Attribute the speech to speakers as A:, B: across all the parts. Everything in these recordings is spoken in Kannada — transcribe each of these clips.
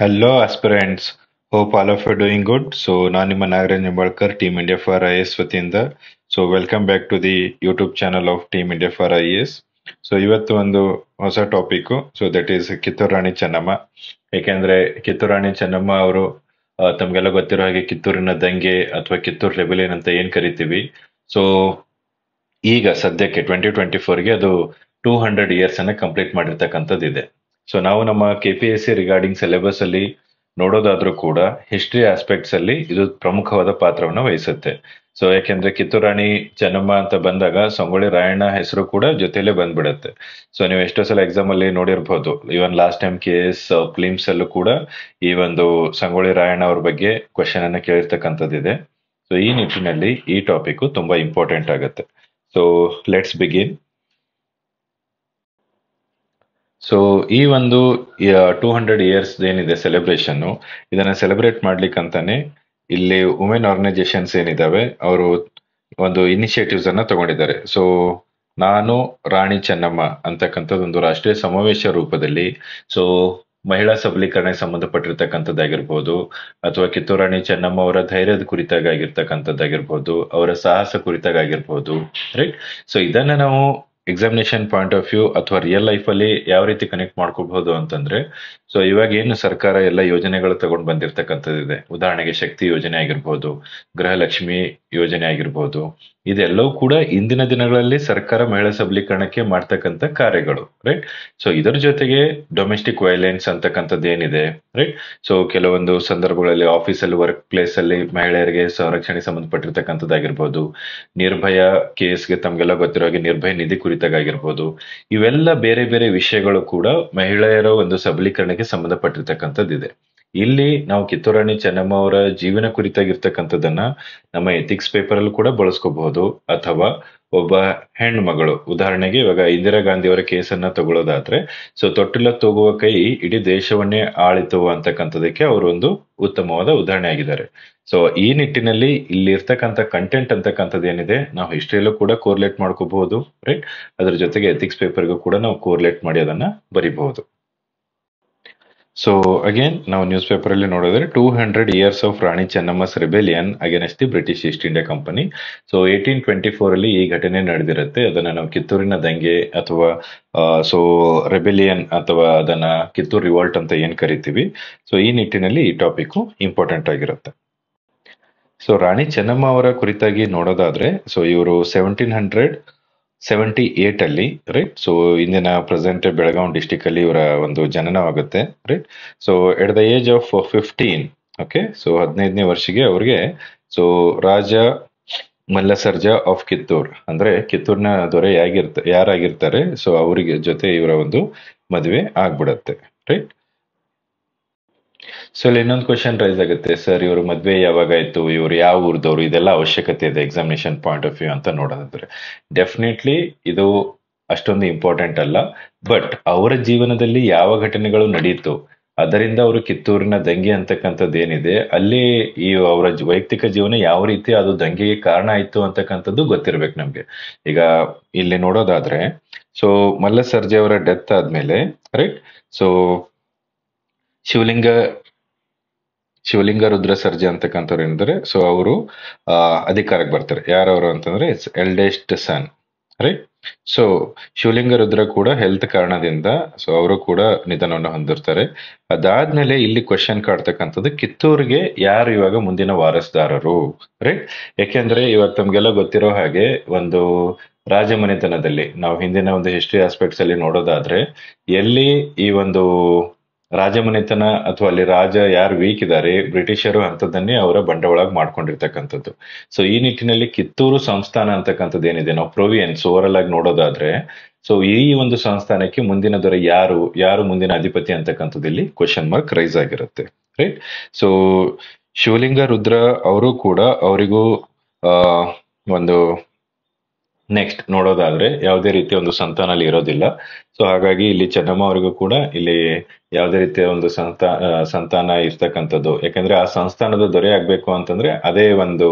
A: hello aspirants hope all of you doing good so ನಾನು ನಿಮ್ಮ Nagaraj Nimbalkar team India for I S ವತಿಯಿಂದ so welcome back to the YouTube channel of team India for I S so ಇವತ್ತು ಒಂದು ಹೊಸ topic so that is Kittur Rani Chennamma ಏಕೆಂದರೆ ಕಿತ್ತೂರು ರಾಣಿ ಚೆನ್ನಮ್ಮ ಅವರು ತಮಗೆಲ್ಲ ಗೊತ್ತಿರೋ ಹಾಗೆ ಕಿತ್ತೂರಿನ ದಂಗೆ ಅಥವಾ ಕಿತ್ತೂರು ರೆಬೆಲಿಯನ್ ಅಂತ ಏನು ಕರಿತೀವಿ ಸೊ ಈಗ ಸದ್ಯಕ್ಕೆ ಟ್ವೆಂಟಿ ಟ್ವೆಂಟಿ ಫೋರ್ಗೆ ಅದು ಟೂ ಹಂಡ್ರೆಡ್ ಇಯರ್ಸನ್ನು ಕಂಪ್ಲೀಟ್ ಮಾಡಿರ್ತಕ್ಕಂಥದ್ದು ಇದೆ ಸೊ ನಾವು ನಮ್ಮ K P S C regarding syllabus ಅಲ್ಲಿ ನೋಡೋದಾದ್ರೂ ಕೂಡ ಹಿಸ್ಟ್ರಿ ಆಸ್ಪೆಕ್ಟ್ಸ್ ಅಲ್ಲಿ ಇದು ಪ್ರಮುಖವಾದ ಪಾತ್ರವನ್ನು ವಹಿಸುತ್ತೆ ಸೊ ಯಾಕೆಂದ್ರೆ ಕಿತ್ತೂರಾಣಿ ಚೆನ್ನಮ್ಮ ಅಂತ ಬಂದಾಗ ಸಂಗೊಳ್ಳಿ ರಾಯಣ್ಣ ಹೆಸರು ಕೂಡ ಜೊತೆಲೆ ಬಂದ್ಬಿಡುತ್ತೆ ಸೊ ನೀವು ಎಷ್ಟೋ ಸಲ ಎಕ್ಸಾಮ್ ಅಲ್ಲಿ ನೋಡಿರ್ಬಹುದು even last time K S prelims ಅಲ್ಲೂ ಕೂಡ ಈ ಒಂದು ಸಂಗೊಳ್ಳಿ ರಾಯಣ್ಣ ಅವ್ರ ಬಗ್ಗೆ ಕ್ವಶನ್ ಅನ್ನ ಕೇಳಿರ್ತಕ್ಕಂಥದ್ದಿದೆ ಸೊ ಈ ನಿಟ್ಟಿನಲ್ಲಿ ಈ ಟಾಪಿಕ್ ತುಂಬಾ ಇಂಪಾರ್ಟೆಂಟ್ ಆಗುತ್ತೆ ಸೊ ಲೆಟ್ಸ್ ಬಿಗಿನ್ ಸೊ ಈ ಒಂದು ಟೂ ಹಂಡ್ರೆಡ್ ಇಯರ್ಸ್ ಏನಿದೆ ಸೆಲೆಬ್ರೇಷನ್ ಇದನ್ನ ಸೆಲೆಬ್ರೇಟ್ ಮಾಡ್ಲಿಕ್ಕಂತಾನೆ ಇಲ್ಲಿ ವುಮೆನ್ ಆರ್ಗನೈಸೇಷನ್ಸ್ ಏನಿದಾವೆ ಅವರು ಒಂದು ಇನಿಷಿಯೇಟಿವ್ಸ್ ಅನ್ನ ತಗೊಂಡಿದ್ದಾರೆ ಸೊ ನಾನು ರಾಣಿ ಚೆನ್ನಮ್ಮ ಅಂತಕ್ಕಂಥದ್ದೊಂದು ರಾಷ್ಟ್ರೀಯ ಸಮಾವೇಶ ರೂಪದಲ್ಲಿ ಸೊ ಮಹಿಳಾ ಸಬಲೀಕರಣಕ್ಕೆ ಸಂಬಂಧಪಟ್ಟಿರ್ತಕ್ಕಂಥದ್ದಾಗಿರ್ಬೋದು ಅಥವಾ ಕಿತ್ತೂರು ರಾಣಿ ಚೆನ್ನಮ್ಮ ಅವರ ಧೈರ್ಯದ ಕುರಿತಾಗಿರ್ತಕ್ಕಂಥದ್ದಾಗಿರ್ಬೋದು ಅವರ ಸಾಹಸ ಕುರಿತಾಗಿರ್ಬೋದು ರೈಟ್ ಸೊ ಇದನ್ನ ನಾವು ಎಕ್ಸಾಮಿನೇಷನ್ ಪಾಯಿಂಟ್ ಆಫ್ ವ್ಯೂ ಅಥವಾ ರಿಯಲ್ ಲೈಫ್ ಅಲ್ಲಿ ಯಾವ ರೀತಿ ಕನೆಕ್ಟ್ ಮಾಡ್ಕೋಬಹುದು ಅಂತಂದ್ರೆ ಸೊ ಇವಾಗ ಏನು ಸರ್ಕಾರ ಎಲ್ಲ ಯೋಜನೆಗಳು ತಗೊಂಡ್ ಇದೆ ಉದಾಹರಣೆಗೆ ಶಕ್ತಿ ಯೋಜನೆ ಆಗಿರ್ಬಹುದು ಗೃಹಲಕ್ಷ್ಮಿ ಯೋಜನೆ ಆಗಿರ್ಬಹುದು ಇದೆಲ್ಲವೂ ಕೂಡ ಇಂದಿನ ದಿನಗಳಲ್ಲಿ ಸರ್ಕಾರ ಮಹಿಳಾ ಸಬಲೀಕರಣಕ್ಕೆ ಮಾಡ್ತಕ್ಕಂಥ ಕಾರ್ಯಗಳು ರೈಟ್ ಸೊ ಇದರ ಜೊತೆಗೆ ಡೊಮೆಸ್ಟಿಕ್ ವೈಲೆನ್ಸ್ ಅಂತಕ್ಕಂಥದ್ದು ಏನಿದೆ ರೈಟ್ ಸೊ ಕೆಲವೊಂದು ಸಂದರ್ಭಗಳಲ್ಲಿ ಆಫೀಸಲ್ಲಿ ವರ್ಕ್ ಪ್ಲೇಸ್ ಅಲ್ಲಿ ಮಹಿಳೆಯರಿಗೆ ಸಂರಕ್ಷಣೆ ಸಂಬಂಧಪಟ್ಟಿರ್ತಕ್ಕಂಥದ್ದಾಗಿರ್ಬೋದು ನಿರ್ಭಯ ಕೇಸ್ಗೆ ತಮಗೆಲ್ಲ ಗೊತ್ತಿರೋ ಹಾಗೆ ನಿರ್ಭಯ ನಿಧಿ ಕುರಿತಾಗಿರ್ಬೋದು ಇವೆಲ್ಲ ಬೇರೆ ಬೇರೆ ವಿಷಯಗಳು ಕೂಡ ಮಹಿಳೆಯರ ಒಂದು ಸಬಲೀಕರಣಕ್ಕೆ ಇದೆ ಇಲ್ಲಿ ನಾವು ಕಿತ್ತೂರಾಣಿ ಚೆನ್ನಮ್ಮ ಅವರ ಜೀವನ ಕುರಿತಾಗಿರ್ತಕ್ಕಂಥದ್ದನ್ನ ನಮ್ಮ ಎಥಿಕ್ಸ್ ಪೇಪರ್ ಅಲ್ಲೂ ಕೂಡ ಬಳಸ್ಕೋಬಹುದು ಅಥವಾ ಒಬ್ಬ ಹೆಣ್ಮಗಳು ಉದಾಹರಣೆಗೆ ಇವಾಗ ಇಂದಿರಾ ಗಾಂಧಿ ಅವರ ಕೇಸನ್ನ ತಗೊಳ್ಳೋದಾದ್ರೆ ಸೊ ತೊಟ್ಟಿಲ ತೋಗುವ ಕೈ ಇಡೀ ದೇಶವನ್ನೇ ಆಳಿತು ಅಂತಕ್ಕಂಥದಕ್ಕೆ ಒಂದು ಉತ್ತಮವಾದ ಉದಾಹರಣೆ ಆಗಿದ್ದಾರೆ ಸೊ ಈ ನಿಟ್ಟಿನಲ್ಲಿ ಇಲ್ಲಿ ಇರ್ತಕ್ಕಂಥ ಕಂಟೆಂಟ್ ಅಂತಕ್ಕಂಥದ್ದು ಏನಿದೆ ನಾವು ಹಿಸ್ಟ್ರಿಯಲ್ಲೂ ಕೂಡ ಕೋರ್ಲೇಟ್ ಮಾಡ್ಕೋಬಹುದು ರೈಟ್ ಅದ್ರ ಜೊತೆಗೆ ಎಥಿಕ್ಸ್ ಪೇಪರ್ಗೂ ಕೂಡ ನಾವು ಕೋರ್ಲೇಟ್ ಮಾಡಿ ಅದನ್ನ ಬರಿಬಹುದು ಸೊ ಅಗೇನ್ ನಾವು ನ್ಯೂಸ್ ಪೇಪರ್ ಅಲ್ಲಿ ನೋಡಿದ್ರೆ two hundred years of Rani Chennamma's rebellion against the British East India Company so eighteen twenty four ಅಲ್ಲಿ ಈ ಘಟನೆ ನಡೆದಿರುತ್ತೆ ಅದನ್ನ ನಾವು ಕಿತ್ತೂರಿನ ದಂಗೆ ಅಥವಾ ಸೊ ರೆಬೆಲಿಯನ್ ಅಥವಾ ಅದನ್ನ ಕಿತ್ತೂರ್ ರಿವಾಲ್ಟ್ ಅಂತ ಏನ್ ಕರಿತೀವಿ ಸೊ ಈ ನಿಟ್ಟಿನಲ್ಲಿ ಈ ಟಾಪಿಕ್ ಇಂಪಾರ್ಟೆಂಟ್ ಆಗಿರುತ್ತೆ ಸೊ ರಾಣಿ ಚೆನ್ನಮ್ಮ ಅವರ ಕುರಿತಾಗಿ ನೋಡೋದಾದ್ರೆ ಸೊ ಇವರು ಸೆವೆಂಟೀನ್ ಹಂಡ್ರೆಡ್ ಸೆವೆಂಟಿ ಏಟ್ ಅಲ್ಲಿ ರೈಟ್ ಸೊ ಇಂದಿನ ಪ್ರೆಸೆಂಟ್ ಬೆಳಗಾವಿ ಡಿಸ್ಟಿಕ್ ಅಲ್ಲಿ ಇವರ ಒಂದು ಜನನವಾಗುತ್ತೆ right so at the age of fifteen okay so ಹದಿನೈದನೇ ವರ್ಷಿಗೆ ಅವ್ರಿಗೆ ಸೊ ರಾಜ ಮಲ್ಲಸರ್ಜಾ ಆಫ್ ಕಿತ್ತೂರ್ ಅಂದ್ರೆ ಕಿತ್ತೂರ್ನ ದೊರೆ ಯಾರಾಗಿರ್ತಾರೆ ಸೊ ಅವರಿಗೆ ಜೊತೆ ಇವರ ಒಂದು ಮದುವೆ ಆಗ್ಬಿಡತ್ತೆ ರೈಟ್ ಸೊ ಇಲ್ಲಿ ಇನ್ನೊಂದು ಕ್ವಶನ್ ರೈಸ್ ಆಗುತ್ತೆ ಸರ್ ಇವರು ಮದ್ವೆ ಯಾವಾಗ ಆಯ್ತು ಇವ್ರು ಯಾವ ಊರ್ದವ್ರು ಇದೆಲ್ಲ ಅವಶ್ಯಕತೆ ಇದೆ ಎಕ್ಸಾಮಿನೇಷನ್ ಪಾಯಿಂಟ್ ಆಫ್ ವ್ಯೂ ಅಂತ ನೋಡೋದಾದ್ರೆ ಡೆಫಿನೆಟ್ಲಿ ಇದು ಅಷ್ಟೊಂದು ಇಂಪಾರ್ಟೆಂಟ್ ಅಲ್ಲ ಬಟ್ ಅವರ ಜೀವನದಲ್ಲಿ ಯಾವ ಘಟನೆಗಳು ನಡೀತು ಅದರಿಂದ ಅವರು ಕಿತ್ತೂರಿನ ದಂಗೆ ಅಂತಕ್ಕಂಥದ್ದು ಏನಿದೆ ಅಲ್ಲಿ ಈ ಅವರ ವೈಯಕ್ತಿಕ ಜೀವನ ಯಾವ ರೀತಿ ಅದು ದಂಗೆಗೆ ಕಾರಣ ಆಯ್ತು ಅಂತಕ್ಕಂಥದ್ದು ಗೊತ್ತಿರ್ಬೇಕು ನಮ್ಗೆ ಈಗ ಇಲ್ಲಿ ನೋಡೋದಾದ್ರೆ ಸೊ ಮಲ್ಲ ಸರ್ಜೆ ಅವರ ಡೆತ್ ಆದ್ಮೇಲೆ ರೈಟ್ ಸೊ ಶಿವಲಿಂಗ ಶಿವಲಿಂಗ ರುದ್ರ ಸರ್ಜಾ ಅಂತಕ್ಕಂಥವ್ರು ಏನಿದ್ದಾರೆ ಸೊ ಅವರು ಅಧಿಕಾರಕ್ಕೆ ಬರ್ತಾರೆ ಯಾರವರು ಅಂತಂದ್ರೆ it's eldest son right so Shivalinga Rudra ಕೂಡ ಹೆಲ್ತ್ ಕಾರಣದಿಂದ ಸೊ ಅವರು ಕೂಡ ನಿಧನವನ್ನು ಹೊಂದಿರ್ತಾರೆ ಅದಾದ್ಮೇಲೆ ಇಲ್ಲಿ ಕ್ವಶನ್ ಕಾಡ್ತಕ್ಕಂಥದ್ದು ಕಿತ್ತೂರಿಗೆ ಯಾರು ಇವಾಗ ಮುಂದಿನ ವಾರಸ್ದಾರರು ರೈಟ್ ಯಾಕೆಂದ್ರೆ ಇವಾಗ ತಮ್ಗೆಲ್ಲ ಗೊತ್ತಿರೋ ಹಾಗೆ ಒಂದು ರಾಜಮನೆತನದಲ್ಲಿ ನಾವು ಹಿಂದಿನ ಒಂದು ಹಿಸ್ಟ್ರಿ ಆಸ್ಪೆಕ್ಟ್ಸ್ ಅಲ್ಲಿ ನೋಡೋದಾದ್ರೆ ಎಲ್ಲಿ ಈ ಒಂದು ರಾಜಮನೆತನ ಅಥವಾ ಅಲ್ಲಿ ರಾಜ ಯಾರು ವೀಕ್ ಇದ್ದಾರೆ ಬ್ರಿಟಿಷರು ಅಂಥದ್ದನ್ನೇ ಅವರ ಬಂಡವಾಳ ಮಾಡ್ಕೊಂಡಿರ್ತಕ್ಕಂಥದ್ದು ಸೊ ಈ ನಿಟ್ಟಿನಲ್ಲಿ ಕಿತ್ತೂರು ಸಂಸ್ಥಾನ ಅಂತಕ್ಕಂಥದ್ದು ಏನಿದೆ ನಾವು ಪ್ರೊವಿಯನ್ಸ್ ಓವರಲ್ ಆಗಿ ನೋಡೋದಾದ್ರೆ ಸೊ ಈ ಒಂದು ಸಂಸ್ಥಾನಕ್ಕೆ ಮುಂದಿನ ದೊರೆ ಯಾರು ಯಾರು ಮುಂದಿನ ಅಧಿಪತಿ ಅಂತಕ್ಕಂಥದ್ದು ಇಲ್ಲಿ ಕ್ವಶನ್ ಮಾರ್ಕ್ ರೈಸ್ ಆಗಿರುತ್ತೆ ರೈಟ್ ಸೊ ಶಿವಲಿಂಗ ರುದ್ರ ಅವರು ಕೂಡ ಅವರಿಗೂ ಒಂದು ನೆಕ್ಸ್ಟ್ ನೋಡೋದಾದ್ರೆ ಯಾವುದೇ ರೀತಿಯ ಒಂದು ಸಂತಾನ ಅಲ್ಲಿ ಇರೋದಿಲ್ಲ ಸೊ ಹಾಗಾಗಿ ಇಲ್ಲಿ ಚೆನ್ನಮ್ಮ ಅವರಿಗೂ ಕೂಡ ಇಲ್ಲಿ ಯಾವುದೇ ರೀತಿಯ ಒಂದು ಸಂತಾ ಸಂತಾನ ಇರ್ತಕ್ಕಂಥದ್ದು ಯಾಕಂದ್ರೆ ಆ ಸಂಸ್ಥಾನದ ದೊರೆ ಆಗ್ಬೇಕು ಅಂತಂದ್ರೆ ಅದೇ ಒಂದು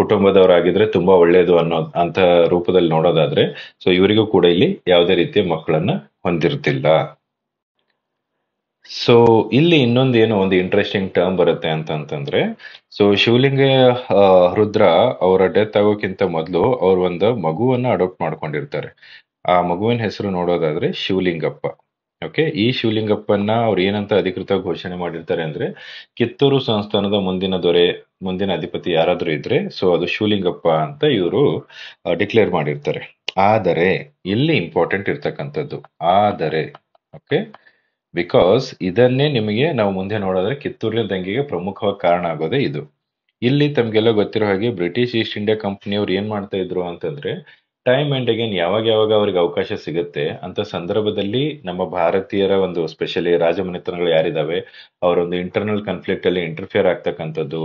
A: ಕುಟುಂಬದವರಾಗಿದ್ರೆ ತುಂಬಾ ಒಳ್ಳೇದು ಅನ್ನೋ ಅಂತ ರೂಪದಲ್ಲಿ ನೋಡೋದಾದ್ರೆ ಸೊ ಇವರಿಗೂ ಕೂಡ ಇಲ್ಲಿ ಯಾವುದೇ ರೀತಿಯ ಮಕ್ಕಳನ್ನ ಹೊಂದಿರ್ತಿಲ್ಲ ಸೊ ಇಲ್ಲಿ ಇನ್ನೊಂದು ಏನೋ ಒಂದು ಇಂಟ್ರೆಸ್ಟಿಂಗ್ ಟರ್ಮ್ ಬರುತ್ತೆ ಅಂತಂದ್ರೆ ಸೊ ಶಿವಲಿಂಗ ರುದ್ರ ಅವರ ಡೆತ್ ಆಗೋಕ್ಕಿಂತ ಮೊದಲು ಅವ್ರು ಒಂದು ಮಗುವನ್ನ ಅಡಾಪ್ಟ್ ಮಾಡ್ಕೊಂಡಿರ್ತಾರೆ ಆ ಮಗುವಿನ ಹೆಸರು ನೋಡೋದಾದ್ರೆ ಶಿವಲಿಂಗಪ್ಪ ಓಕೆ ಈ ಶಿವಲಿಂಗಪ್ಪನ ಅವ್ರು ಏನಂತ ಅಧಿಕೃತ ಘೋಷಣೆ ಮಾಡಿರ್ತಾರೆ ಅಂದ್ರೆ ಕಿತ್ತೂರು ಸಂಸ್ಥಾನದ ಮುಂದಿನ ದೊರೆ ಮುಂದಿನ ಅಧಿಪತಿ ಯಾರಾದ್ರೂ ಇದ್ರೆ ಸೊ ಅದು ಶಿವಲಿಂಗಪ್ಪ ಅಂತ ಇವರು ಡಿಕ್ಲೇರ್ ಮಾಡಿರ್ತಾರೆ ಆದರೆ ಇಲ್ಲಿ ಇಂಪಾರ್ಟೆಂಟ್ ಇರ್ತಕ್ಕಂಥದ್ದು ಆದರೆ ಓಕೆ ಬಿಕಾಸ್ ಇದನ್ನೇ ನಿಮಗೆ ನಾವು ಮುಂದೆ ನೋಡಿದ್ರೆ ಕಿತ್ತೂರಿನ ದಂಗೆಗೆ ಪ್ರಮುಖವಾಗಿ ಕಾರಣ ಆಗೋದೇ ಇದು ಇಲ್ಲಿ ತಮಗೆಲ್ಲ ಗೊತ್ತಿರೋ ಹಾಗೆ ಬ್ರಿಟಿಷ್ ಈಸ್ಟ್ ಇಂಡಿಯಾ ಕಂಪ್ನಿಯವ್ರು ಏನ್ ಮಾಡ್ತಾ ಇದ್ರು ಅಂತಂದ್ರೆ ಟೈಮ್ ಅಂಡ್ ಅಗೇನ್ ಯಾವಾಗ ಯಾವಾಗ ಅವ್ರಿಗೆ ಅವಕಾಶ ಸಿಗುತ್ತೆ ಅಂತ ಸಂದರ್ಭದಲ್ಲಿ ನಮ್ಮ ಭಾರತೀಯರ ಒಂದು ಸ್ಪೆಷಲಿ ರಾಜಮನೆತನಗಳು ಯಾರಿದ್ದಾವೆ ಅವರೊಂದು ಇಂಟರ್ನಲ್ ಕನ್ಫ್ಲಿಕ್ಟ್ ಅಲ್ಲಿ ಇಂಟರ್ಫಿಯರ್ ಆಗ್ತಕ್ಕಂಥದ್ದು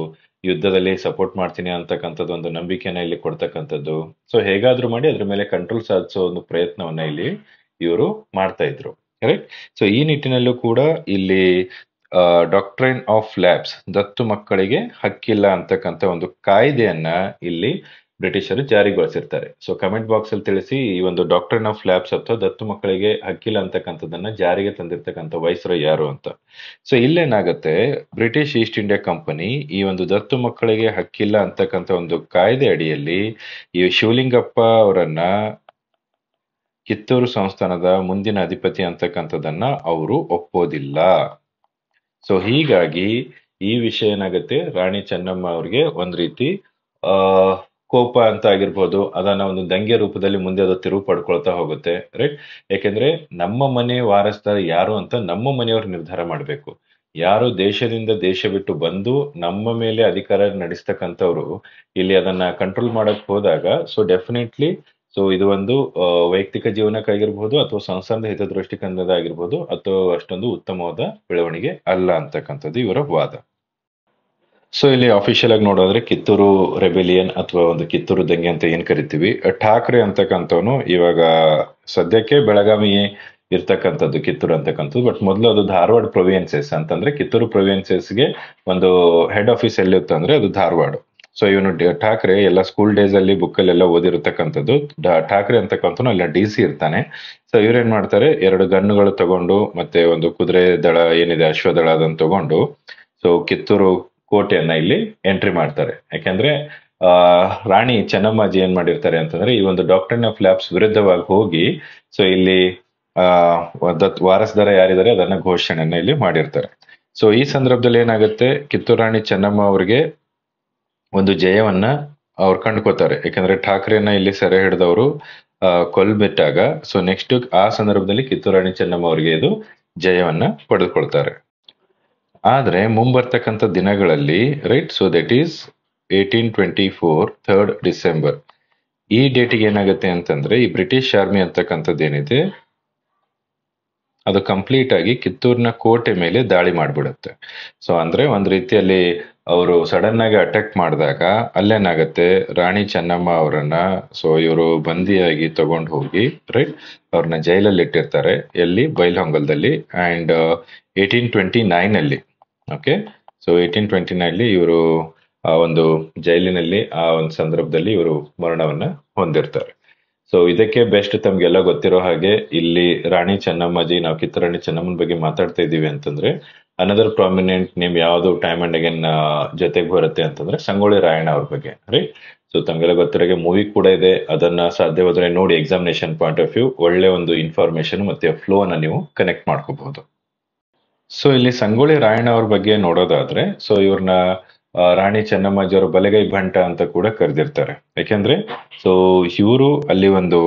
A: ಯುದ್ಧದಲ್ಲಿ ಸಪೋರ್ಟ್ ಮಾಡ್ತೀನಿ ಅಂತಕ್ಕಂಥದ್ದು ಒಂದು ನಂಬಿಕೆನ ಇಲ್ಲಿ ಕೊಡ್ತಕ್ಕಂಥದ್ದು ಸೊ ಹೇಗಾದ್ರೂ ಮಾಡಿ ಅದ್ರ ಮೇಲೆ ಕಂಟ್ರೋಲ್ ಸಾಧಿಸೋ ಒಂದು ಪ್ರಯತ್ನವನ್ನ ಇಲ್ಲಿ ಇವರು ಮಾಡ್ತಾ ಇದ್ರು ರೈಟ್ ಸೊ ಈ ನಿಟ್ಟಿನಲ್ಲೂ ಕೂಡ ಇಲ್ಲಿ ಡಾಕ್ಟ್ರೈನ್ ಆಫ್ ಲ್ಯಾಬ್ಸ್ ದತ್ತು ಮಕ್ಕಳಿಗೆ ಹಕ್ಕಿಲ್ಲ ಅಂತಕ್ಕಂಥ ಒಂದು ಕಾಯ್ದೆಯನ್ನ ಇಲ್ಲಿ ಬ್ರಿಟಿಷರು ಜಾರಿಗೊಳಿಸಿರ್ತಾರೆ ಸೊ ಕಮೆಂಟ್ ಬಾಕ್ಸ್ ಅಲ್ಲಿ ತಿಳಿಸಿ ಈ ಒಂದು ಡಾಕ್ಟ್ರೈನ್ ಆಫ್ ಲ್ಯಾಬ್ಸ್ ಅಥವಾ ದತ್ತು ಮಕ್ಕಳಿಗೆ ಹಕ್ಕಿಲ್ಲ ಅಂತಕ್ಕಂಥದ್ದನ್ನ ಜಾರಿಗೆ ತಂದಿರ್ತಕ್ಕಂಥ ವಯಸ್ಸರು ಯಾರು ಅಂತ ಸೊ ಇಲ್ಲೇನಾಗುತ್ತೆ ಬ್ರಿಟಿಷ್ ಈಸ್ಟ್ ಇಂಡಿಯಾ ಕಂಪನಿ ಈ ಒಂದು ದತ್ತು ಮಕ್ಕಳಿಗೆ ಹಕ್ಕಿಲ್ಲ ಅಂತಕ್ಕಂಥ ಒಂದು ಕಾಯ್ದೆ ಅಡಿಯಲ್ಲಿ ಈ ಶಿವಲಿಂಗಪ್ಪ ಅವರನ್ನ ಕಿತ್ತೂರು ಸಂಸ್ಥಾನದ ಮುಂದಿನ ಅಧಿಪತಿ ಅಂತಕ್ಕಂಥದ್ದನ್ನ ಅವರು ಒಪ್ಪೋದಿಲ್ಲ ಸೊ ಹೀಗಾಗಿ ಈ ವಿಷಯ ಏನಾಗುತ್ತೆ ರಾಣಿ ಚೆನ್ನಮ್ಮ ಅವ್ರಿಗೆ ಒಂದ್ ರೀತಿ ಆ ಕೋಪ ಅಂತ ಆಗಿರ್ಬೋದು ಅದನ್ನ ಒಂದು ದಂಗೆ ರೂಪದಲ್ಲಿ ಮುಂದೆ ಅದು ತಿರುವು ಪಡ್ಕೊಳ್ತಾ ಹೋಗುತ್ತೆ ರೈಟ್ ಯಾಕೆಂದ್ರೆ ನಮ್ಮ ಮನೆ ವಾರಸ್ತಾರ ಯಾರು ಅಂತ ನಮ್ಮ ಮನೆಯವರು ನಿರ್ಧಾರ ಮಾಡ್ಬೇಕು ಯಾರು ದೇಶದಿಂದ ದೇಶ ಬಿಟ್ಟು ಬಂದು ನಮ್ಮ ಮೇಲೆ ಅಧಿಕಾರ ನಡೆಸ್ತಕ್ಕಂಥವ್ರು ಇಲ್ಲಿ ಅದನ್ನ ಕಂಟ್ರೋಲ್ ಮಾಡಕ್ ಹೋದಾಗ ಸೊ ಡೆಫಿನೆಟ್ಲಿ ಸೊ ಇದು ಒಂದು ವೈಯಕ್ತಿಕ ಜೀವನಕ್ಕಾಗಿರ್ಬೋದು ಅಥವಾ ಸಂಸಾರದ ಹಿತದೃಷ್ಟಿಕಂದದಾಗಿರ್ಬೋದು ಅಥವಾ ಅಷ್ಟೊಂದು ಉತ್ತಮವಾದ ಬೆಳವಣಿಗೆ ಅಲ್ಲ ಅಂತಕ್ಕಂಥದ್ದು ಇವರ ವಾದ ಸೊ ಇಲ್ಲಿ ಅಫಿಷಿಯಲ್ ಆಗಿ ನೋಡೋದ್ರೆ ಕಿತ್ತೂರು ರೆಬಿಲಿಯನ್ ಅಥವಾ ಒಂದು ಕಿತ್ತೂರು ದಂಗೆ ಅಂತ ಏನ್ ಕರಿತೀವಿ ಠಾಕ್ರೆ ಅಂತಕ್ಕಂಥವನು ಇವಾಗ ಸದ್ಯಕ್ಕೆ ಬೆಳಗಾವಿ ಇರ್ತಕ್ಕಂಥದ್ದು ಕಿತ್ತೂರು ಅಂತಕ್ಕಂಥದ್ದು ಬಟ್ ಮೊದಲು ಅದು ಧಾರವಾಡ ಪ್ರೊವಿನ್ಸಸ್ ಅಂತಂದ್ರೆ ಕಿತ್ತೂರು ಪ್ರೊವಿಯನ್ಸಸ್ಗೆ ಒಂದು ಹೆಡ್ ಆಫೀಸ್ ಎಲ್ಲಿ ಅಂದ್ರೆ ಅದು ಧಾರವಾಡ ಸೊ ಇವನು ಠಾಕ್ರೆ ಎಲ್ಲ ಸ್ಕೂಲ್ ಡೇಸ್ ಅಲ್ಲಿ ಬುಕ್ ಅಲ್ಲೆಲ್ಲ ಓದಿರತಕ್ಕಂಥದ್ದು ಠಾಕ್ರೆ ಅಂತಕ್ಕಂಥ ಅಲ್ಲ ಡಿ ಸಿ ಇರ್ತಾನೆ ಸೊ ಏನ್ ಮಾಡ್ತಾರೆ ಎರಡು ಗನ್ಗಳು ತಗೊಂಡು ಮತ್ತೆ ಒಂದು ಕುದುರೆ ದಳ ಏನಿದೆ ಅಶ್ವದಳ ಅದನ್ನು ತಗೊಂಡು ಸೊ ಕಿತ್ತೂರು ಕೋಟೆಯನ್ನ ಇಲ್ಲಿ ಎಂಟ್ರಿ ಮಾಡ್ತಾರೆ ಯಾಕೆಂದ್ರೆ ಆ ರಾಣಿ ಚೆನ್ನಮ್ಮಾಜಿ ಏನ್ ಮಾಡಿರ್ತಾರೆ ಅಂತಂದ್ರೆ ಈ ಒಂದು ಡಾಕ್ಟರ್ ಆಫ್ ಲ್ಯಾಬ್ಸ್ ವಿರುದ್ಧವಾಗಿ ಹೋಗಿ ಸೊ ಇಲ್ಲಿ ಆ ವಾರಸದಾರ ಯಾರಿದ್ದಾರೆ ಅದನ್ನ ಘೋಷಣೆಯನ್ನ ಇಲ್ಲಿ ಮಾಡಿರ್ತಾರೆ ಸೊ ಈ ಸಂದರ್ಭದಲ್ಲಿ ಏನಾಗುತ್ತೆ ಕಿತ್ತೂರು ರಾಣಿ ಚೆನ್ನಮ್ಮ ಅವ್ರಿಗೆ ಒಂದು ಜಯವನ್ನ ಅವ್ರು ಕಂಡುಕೋತಾರೆ ಯಾಕಂದ್ರೆ ಠಾಕ್ರೆನ ಇಲ್ಲಿ ಸೆರೆ ಹಿಡಿದವರು ಕೊಲ್ಬಿಟ್ಟಾಗ ಸೊ ನೆಕ್ಸ್ಟ್ ಆ ಸಂದರ್ಭದಲ್ಲಿ ರಾಣಿ ಚೆನ್ನಮ್ಮ ಅವರಿಗೆ ಇದು ಜಯವನ್ನ ಪಡೆದುಕೊಳ್ತಾರೆ ಆದರೆ ಮುಂಬರ್ತಕ್ಕಂಥ ದಿನಗಳಲ್ಲಿ right so that is eighteen twenty four third December ಈ ಡೇಟಿಗೆ ಏನಾಗುತ್ತೆ ಅಂತಂದ್ರೆ ಈ ಬ್ರಿಟಿಷ್ ಆರ್ಮಿ ಏನಿದೆ ಅದು ಕಂಪ್ಲೀಟ್ ಆಗಿ ಕಿತ್ತೂರಿನ ಕೋಟೆ ಮೇಲೆ ದಾಳಿ ಮಾಡಿಬಿಡುತ್ತೆ ಸೊ ಅಂದ್ರೆ ಒಂದು ರೀತಿಯಲ್ಲಿ ಅವರು ಸಡನ್ ಆಗಿ ಅಟ್ಯಾಕ್ ಮಾಡಿದಾಗ ಅಲ್ಲೇನಾಗತ್ತೆ ರಾಣಿ ಚೆನ್ನಮ್ಮ ಅವರನ್ನ ಸೊ ಇವರು ಬಂದಿಯಾಗಿ ತಗೊಂಡು ಹೋಗಿ ರೈಟ್ ಅವ್ರನ್ನ ಜೈಲಲ್ಲಿ ಇಟ್ಟಿರ್ತಾರೆ ಎಲ್ಲಿ ಬೈಲ್ಹೊಂಗಲ್ದಲ್ಲಿ ಅಂಡ್ ಏಯ್ಟೀನ್ ಟ್ವೆಂಟಿ ನೈನ್ ಅಲ್ಲಿ ಓಕೆ ಸೊ ಏಯ್ಟೀನ್ ಟ್ವೆಂಟಿ ನೈನ್ಲಿ ಇವರು ಆ ಒಂದು ಜೈಲಿನಲ್ಲಿ ಆ ಒಂದು ಸಂದರ್ಭದಲ್ಲಿ ಇವರು ಮರಣವನ್ನ ಹೊಂದಿರ್ತಾರೆ ಸೊ ಇದಕ್ಕೆ ಬೆಸ್ಟ್ ತಮ್ಗೆಲ್ಲ ಗೊತ್ತಿರೋ ಹಾಗೆ ಇಲ್ಲಿ ರಾಣಿ ಚೆನ್ನಮ್ಮಾಜಿ ನಾವು ಕಿತ್ತರಾಣಿ ಚೆನ್ನಮ್ಮನ ಬಗ್ಗೆ ಮಾತಾಡ್ತಾ ಇದ್ದೀವಿ ಅಂತಂದ್ರೆ ಅನದರ್ ಪ್ರಾಮಿನೆಂಟ್ ನೇಮ್ ಯಾವುದು ಟೈಮ್ ಅಂಡ್ ಅಗೇನ್ ಜೊತೆಗೆ ಬರುತ್ತೆ ಅಂತಂದ್ರೆ ಸಂಗೊಳ್ಳಿ ರಾಯಣ್ಣ ಅವ್ರ ಬಗ್ಗೆ ರೈಟ್ ಸೊ ತಮಗೆಲ್ಲ ಗೊತ್ತಿರೋ ಮೂವಿ ಕೂಡ ಇದೆ ಅದನ್ನ ಸಾಧ್ಯವಾದ್ರೆ ನೋಡಿ ಎಕ್ಸಾಮಿನೇಷನ್ ಪಾಯಿಂಟ್ ಆಫ್ ವ್ಯೂ ಒಳ್ಳೆ ಒಂದು ಇನ್ಫಾರ್ಮೇಶನ್ ಮತ್ತೆ ಫ್ಲೋ ಅನ್ನ ನೀವು ಕನೆಕ್ಟ್ ಮಾಡ್ಕೋಬಹುದು ಸೊ ಇಲ್ಲಿ ಸಂಗೊಳ್ಳಿ ರಾಯಣ್ಣ ಅವ್ರ ಬಗ್ಗೆ ನೋಡೋದಾದ್ರೆ ಸೊ ಇವ್ರನ್ನ ರಾಣಿ ಚೆನ್ನಮ್ಮಾಜಿ ಅವರ ಬಲಗೈ ಭಂಟ ಅಂತ ಕೂಡ ಕರೆದಿರ್ತಾರೆ ಯಾಕೆಂದ್ರೆ ಸೊ ಇವರು ಅಲ್ಲಿ ಒಂದು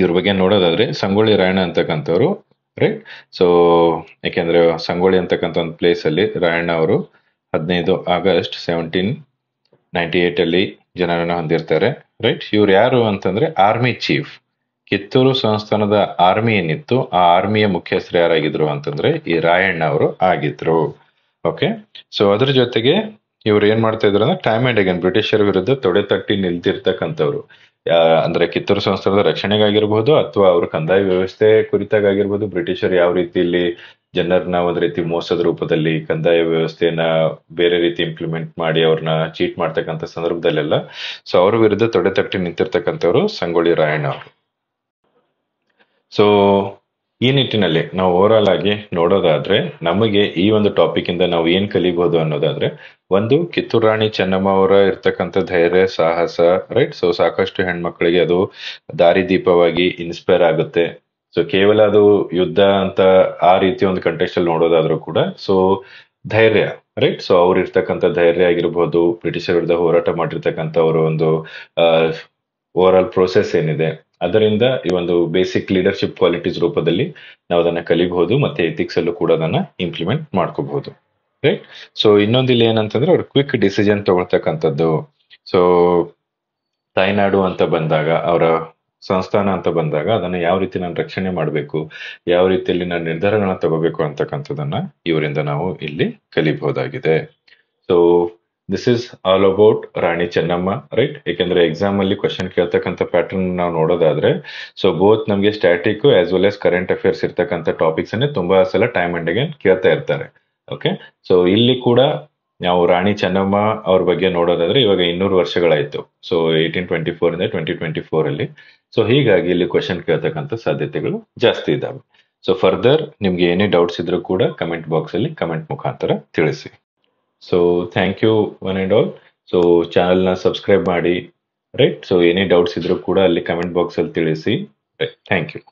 A: ಇವ್ರ ಬಗ್ಗೆ ನೋಡೋದಾದ್ರೆ ಸಂಗೊಳ್ಳಿ ರಾಯಣ್ಣ ಅಂತಕ್ಕಂಥವ್ರು ರೈಟ್ ಸೊ ಯಾಕೆಂದ್ರೆ ಸಂಗೊಳ್ಳಿ ಅಂತಕ್ಕಂಥ ಒಂದು ಪ್ಲೇಸ್ ಅಲ್ಲಿ ರಾಯಣ್ಣ ಅವರು ಹದಿನೈದು ಆಗಸ್ಟ್ ಸೆವೆಂಟೀನ್ ನೈಂಟಿ ಅಲ್ಲಿ ಜನರನ್ನ ಹೊಂದಿರ್ತಾರೆ ರೈಟ್ ಇವ್ರು ಯಾರು ಅಂತಂದ್ರೆ ಆರ್ಮಿ ಚೀಫ್ ಕಿತ್ತೂರು ಸಂಸ್ಥಾನದ ಆರ್ಮಿ ಏನಿತ್ತು ಆ ಆರ್ಮಿಯ ಮುಖ್ಯಸ್ಥರು ಯಾರಾಗಿದ್ರು ಅಂತಂದ್ರೆ ಈ ರಾಯಣ್ಣ ಅವರು ಆಗಿದ್ರು ಓಕೆ ಸೊ ಅದ್ರ ಜೊತೆಗೆ ಇವ್ರು ಏನ್ ಮಾಡ್ತಾ ಇದ್ರು ಅಂದ್ರೆ ಟೈಮ್ ಅಂಡ್ ಅಗೇನ್ ಬ್ರಿಟಿಷರ ವಿರುದ್ಧ ತೊಡೆ ತಟ್ಟಿ ನಿಲ್ತಿರ್ತಕ್ಕಂಥವ್ರು ಅಂದ್ರೆ ಕಿತ್ತೂರು ಸಂಸ್ಥಾನದ ರಕ್ಷಣೆಗಾಗಿರ್ಬಹುದು ಅಥವಾ ಅವ್ರ ಕಂದಾಯ ವ್ಯವಸ್ಥೆ ಕುರಿತಾಗಿರ್ಬಹುದು ಬ್ರಿಟಿಷರು ಯಾವ ಇಲ್ಲಿ ಜನರನ್ನ ಒಂದ್ ರೀತಿ ಮೋಸದ ರೂಪದಲ್ಲಿ ಕಂದಾಯ ವ್ಯವಸ್ಥೆಯನ್ನ ಬೇರೆ ರೀತಿ ಇಂಪ್ಲಿಮೆಂಟ್ ಮಾಡಿ ಅವ್ರನ್ನ ಚೀಟ್ ಮಾಡ್ತಕ್ಕಂಥ ಸಂದರ್ಭದಲ್ಲೆಲ್ಲ ಸೊ ಅವ್ರ ವಿರುದ್ಧ ತೊಡೆ ತಟ್ಟಿ ನಿಂತಿರ್ತಕ್ಕಂಥವ್ರು ಸಂಗೊಳ್ಳಿ ರಾಯಣ್ಣ ಅವರು ಸೊ ಈ ನಿಟ್ಟಿನಲ್ಲಿ ನಾವು ಓವರ್ ಆಗಿ ನೋಡೋದಾದ್ರೆ ನಮಗೆ ಈ ಒಂದು ಟಾಪಿಕ್ ಇಂದ ನಾವು ಏನ್ ಕಲಿಬಹುದು ಅನ್ನೋದಾದ್ರೆ ಒಂದು ಕಿತ್ತೂರು ರಾಣಿ ಚೆನ್ನಮ್ಮ ಅವರ ಇರ್ತಕ್ಕಂಥ ಧೈರ್ಯ ಸಾಹಸ ರೈಟ್ ಸೊ ಸಾಕಷ್ಟು ಹೆಣ್ಮಕ್ಳಿಗೆ ಅದು ದಾರಿದೀಪವಾಗಿ ಇನ್ಸ್ಪೈರ್ ಆಗುತ್ತೆ ಸೊ ಕೇವಲ ಅದು ಯುದ್ಧ ಅಂತ ಆ ರೀತಿ ಒಂದು ಕಂಟೆಸ್ಟ್ ಅಲ್ಲಿ ನೋಡೋದಾದ್ರೂ ಕೂಡ ಸೊ ಧೈರ್ಯ ರೈಟ್ ಸೊ ಅವ್ರು ಇರ್ತಕ್ಕಂಥ ಧೈರ್ಯ ಆಗಿರ್ಬೋದು ಬ್ರಿಟಿಷರ ವಿರುದ್ಧ ಹೋರಾಟ ಮಾಡಿರ್ತಕ್ಕಂಥ ಅವರ ಒಂದು ಓವರ್ ಆಲ್ ಪ್ರೋಸೆಸ್ ಏನಿದೆ ಅದರಿಂದ ಈ ಒಂದು ಬೇಸಿಕ್ ಲೀಡರ್ಶಿಪ್ ಕ್ವಾಲಿಟೀಸ್ ರೂಪದಲ್ಲಿ ನಾವು ಅದನ್ನ ಕಲಿಬಹುದು ಮತ್ತೆ ಎಥಿಕ್ಸ್ ಅಲ್ಲೂ ಕೂಡ ಅದನ್ನ ಇಂಪ್ಲಿಮೆಂಟ್ ಮಾಡ್ಕೋಬಹುದು ರೈಟ್ ಸೊ ಇನ್ನೊಂದು ಇಲ್ಲಿ ಏನಂತಂದ್ರೆ ಅವ್ರು ಕ್ವಿಕ್ ಡಿಸಿಷನ್ ತಗೊಳ್ತಕ್ಕಂಥದ್ದು ಸೊ ತಾಯ್ನಾಡು ಅಂತ ಬಂದಾಗ ಅವರ ಸಂಸ್ಥಾನ ಅಂತ ಬಂದಾಗ ಅದನ್ನ ಯಾವ ರೀತಿ ನಾನು ರಕ್ಷಣೆ ಮಾಡಬೇಕು ಯಾವ ರೀತಿಯಲ್ಲಿ ನಾನು ನಿರ್ಧಾರಗಳನ್ನ ತಗೋಬೇಕು ಅಂತಕ್ಕಂಥದ್ದನ್ನ ಇವರಿಂದ ನಾವು ಇಲ್ಲಿ ಕಲಿಬಹುದಾಗಿದೆ so this is all about Rani Chennamma right ಯಾಕೆಂದ್ರೆ ಎಕ್ಸಾಮ್ ಅಲ್ಲಿ ಕ್ವಶನ್ ಕೇಳ್ತಕ್ಕಂಥ ಪ್ಯಾಟರ್ನ್ ನಾವು ನೋಡೋದಾದ್ರೆ ಸೊ ಬೋತ್ ನಮಗೆ static as well as current affairs ಇರ್ತಕ್ಕಂಥ ಟಾಪಿಕ್ಸ್ ಅನ್ನೇ ತುಂಬಾ ಸಲ ಟೈಮ್ ಅಂಡ್ ಅಗೇನ್ ಕೇಳ್ತಾ ಇರ್ತಾರೆ ಓಕೆ ಸೊ ಇಲ್ಲಿ ಕೂಡ ನಾವು ರಾಣಿ ಚೆನ್ನಮ್ಮ ಅವ್ರ ಬಗ್ಗೆ ನೋಡೋದಾದ್ರೆ ಇವಾಗ ಇನ್ನೂರು ವರ್ಷಗಳಾಯ್ತು ಸೊ ಏಯ್ಟೀನ್ ಟ್ವೆಂಟಿ ಫೋರ್ ಇಂದ ಟ್ವೆಂಟಿ ಟ್ವೆಂಟಿ ಫೋರ್ ಅಲ್ಲಿ ಸೊ ಹೀಗಾಗಿ ಇಲ್ಲಿ ಕ್ವಶನ್ ಕೇಳ್ತಕ್ಕಂಥ ಸಾಧ್ಯತೆಗಳು ಜಾಸ್ತಿ ಇದ್ದಾವೆ ಸೊ ಫರ್ದರ್ ನಿಮ್ಗೆ ಏನೇ ಡೌಟ್ಸ್ ಇದ್ರೂ ಕೂಡ ಕಮೆಂಟ್ ಬಾಕ್ಸ್ ಅಲ್ಲಿ ಕಮೆಂಟ್ ಮುಖಾಂತರ ತಿಳಿಸಿ so thank you one and all so ಚಾನಲ್ನ ಸಬ್ಸ್ಕ್ರೈಬ್ ಮಾಡಿ ರೈಟ್ ಸೊ ಏನೇ ಡೌಟ್ಸ್ ಇದ್ರೂ ಕೂಡ ಅಲ್ಲಿ ಕಮೆಂಟ್ ಬಾಕ್ಸಲ್ಲಿ ತಿಳಿಸಿ ರೈಟ್ ಥ್ಯಾಂಕ್ ಯು